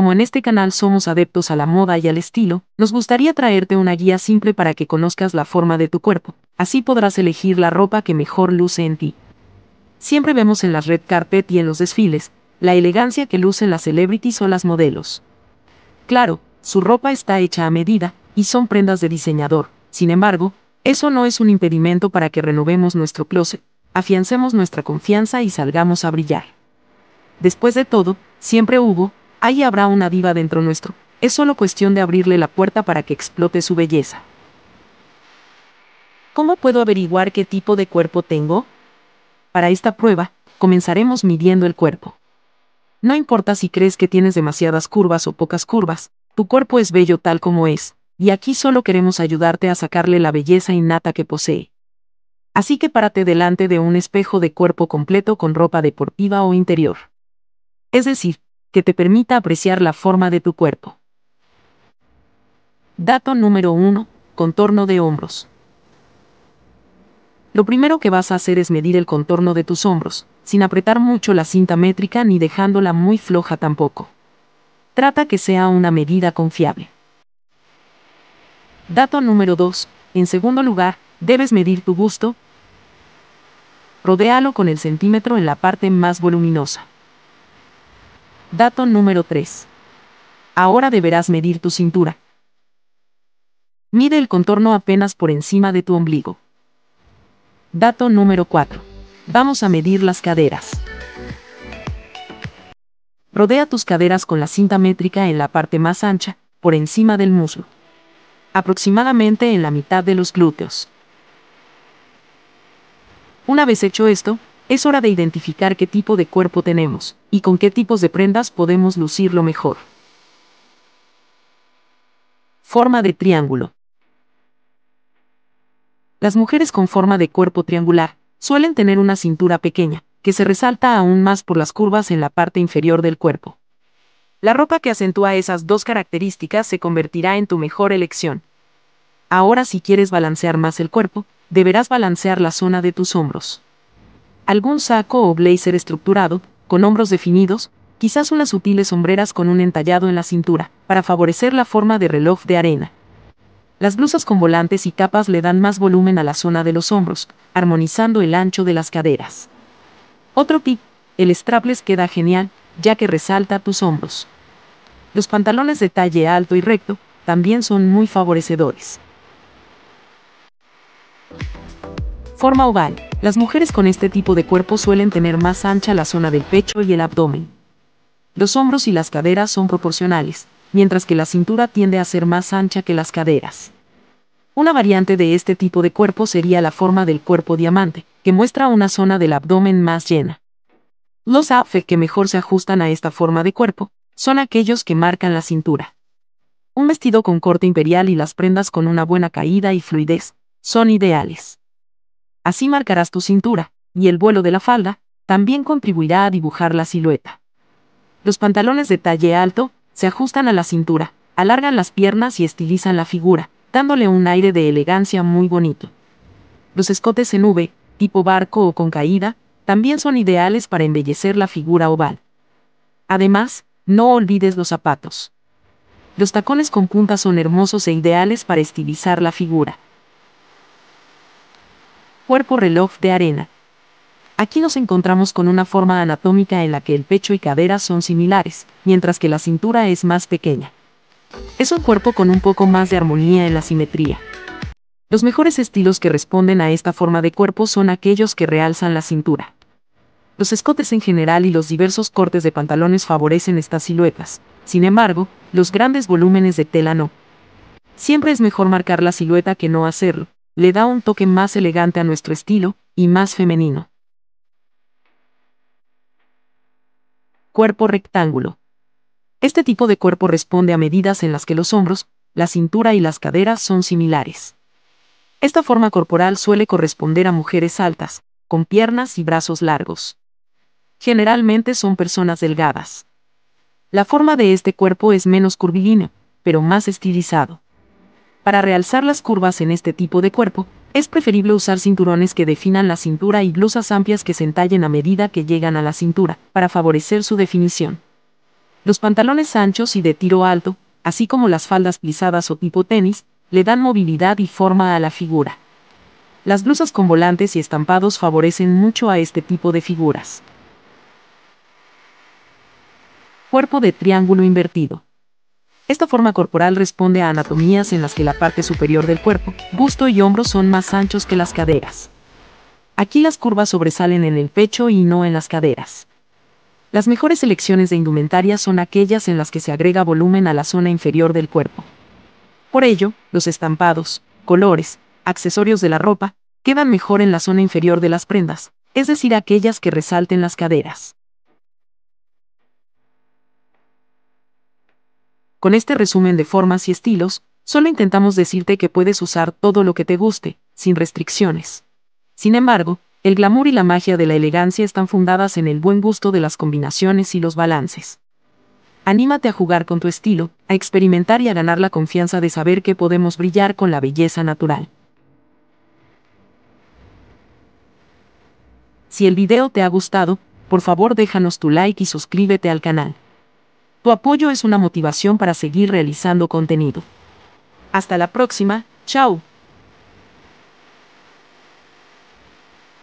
Como en este canal somos adeptos a la moda y al estilo, nos gustaría traerte una guía simple para que conozcas la forma de tu cuerpo, así podrás elegir la ropa que mejor luce en ti. Siempre vemos en las red carpet y en los desfiles, la elegancia que lucen las celebrities o las modelos. Claro, su ropa está hecha a medida, y son prendas de diseñador. Sin embargo, eso no es un impedimento para que renovemos nuestro closet, afiancemos nuestra confianza y salgamos a brillar. Después de todo, siempre hubo, Ahí habrá una diva dentro nuestro. Es solo cuestión de abrirle la puerta para que explote su belleza. ¿Cómo puedo averiguar qué tipo de cuerpo tengo? Para esta prueba, comenzaremos midiendo el cuerpo. No importa si crees que tienes demasiadas curvas o pocas curvas, tu cuerpo es bello tal como es, y aquí solo queremos ayudarte a sacarle la belleza innata que posee. Así que párate delante de un espejo de cuerpo completo con ropa deportiva o interior. Es decir, que te permita apreciar la forma de tu cuerpo. Dato número 1. Contorno de hombros. Lo primero que vas a hacer es medir el contorno de tus hombros, sin apretar mucho la cinta métrica ni dejándola muy floja tampoco. Trata que sea una medida confiable. Dato número 2. En segundo lugar, debes medir tu busto. Rodéalo con el centímetro en la parte más voluminosa. Dato número 3. Ahora deberás medir tu cintura. Mide el contorno apenas por encima de tu ombligo. Dato número 4. Vamos a medir las caderas. Rodea tus caderas con la cinta métrica en la parte más ancha, por encima del muslo. Aproximadamente en la mitad de los glúteos. Una vez hecho esto, es hora de identificar qué tipo de cuerpo tenemos, y con qué tipos de prendas podemos lucirlo mejor. Forma de triángulo. Las mujeres con forma de cuerpo triangular suelen tener una cintura pequeña, que se resalta aún más por las curvas en la parte inferior del cuerpo. La ropa que acentúa esas dos características se convertirá en tu mejor elección. Ahora si quieres balancear más el cuerpo, deberás balancear la zona de tus hombros algún saco o blazer estructurado, con hombros definidos, quizás unas sutiles sombreras con un entallado en la cintura, para favorecer la forma de reloj de arena. Las blusas con volantes y capas le dan más volumen a la zona de los hombros, armonizando el ancho de las caderas. Otro tip, el strapless queda genial, ya que resalta tus hombros. Los pantalones de talle alto y recto también son muy favorecedores. Forma oval. Las mujeres con este tipo de cuerpo suelen tener más ancha la zona del pecho y el abdomen. Los hombros y las caderas son proporcionales, mientras que la cintura tiende a ser más ancha que las caderas. Una variante de este tipo de cuerpo sería la forma del cuerpo diamante, que muestra una zona del abdomen más llena. Los outfits que mejor se ajustan a esta forma de cuerpo son aquellos que marcan la cintura. Un vestido con corte imperial y las prendas con una buena caída y fluidez son ideales. Así marcarás tu cintura, y el vuelo de la falda, también contribuirá a dibujar la silueta. Los pantalones de talle alto, se ajustan a la cintura, alargan las piernas y estilizan la figura, dándole un aire de elegancia muy bonito. Los escotes en V, tipo barco o con caída, también son ideales para embellecer la figura oval. Además, no olvides los zapatos. Los tacones con punta son hermosos e ideales para estilizar la figura cuerpo reloj de arena. Aquí nos encontramos con una forma anatómica en la que el pecho y cadera son similares, mientras que la cintura es más pequeña. Es un cuerpo con un poco más de armonía en la simetría. Los mejores estilos que responden a esta forma de cuerpo son aquellos que realzan la cintura. Los escotes en general y los diversos cortes de pantalones favorecen estas siluetas, sin embargo, los grandes volúmenes de tela no. Siempre es mejor marcar la silueta que no hacerlo, le da un toque más elegante a nuestro estilo, y más femenino. Cuerpo rectángulo. Este tipo de cuerpo responde a medidas en las que los hombros, la cintura y las caderas son similares. Esta forma corporal suele corresponder a mujeres altas, con piernas y brazos largos. Generalmente son personas delgadas. La forma de este cuerpo es menos curvilínea, pero más estilizado. Para realzar las curvas en este tipo de cuerpo, es preferible usar cinturones que definan la cintura y blusas amplias que se entallen a medida que llegan a la cintura, para favorecer su definición. Los pantalones anchos y de tiro alto, así como las faldas pisadas o tipo tenis, le dan movilidad y forma a la figura. Las blusas con volantes y estampados favorecen mucho a este tipo de figuras. Cuerpo de triángulo invertido. Esta forma corporal responde a anatomías en las que la parte superior del cuerpo, busto y hombros son más anchos que las caderas. Aquí las curvas sobresalen en el pecho y no en las caderas. Las mejores selecciones de indumentaria son aquellas en las que se agrega volumen a la zona inferior del cuerpo. Por ello, los estampados, colores, accesorios de la ropa, quedan mejor en la zona inferior de las prendas, es decir, aquellas que resalten las caderas. Con este resumen de formas y estilos, solo intentamos decirte que puedes usar todo lo que te guste, sin restricciones. Sin embargo, el glamour y la magia de la elegancia están fundadas en el buen gusto de las combinaciones y los balances. Anímate a jugar con tu estilo, a experimentar y a ganar la confianza de saber que podemos brillar con la belleza natural. Si el video te ha gustado, por favor déjanos tu like y suscríbete al canal. Tu apoyo es una motivación para seguir realizando contenido. Hasta la próxima, chao.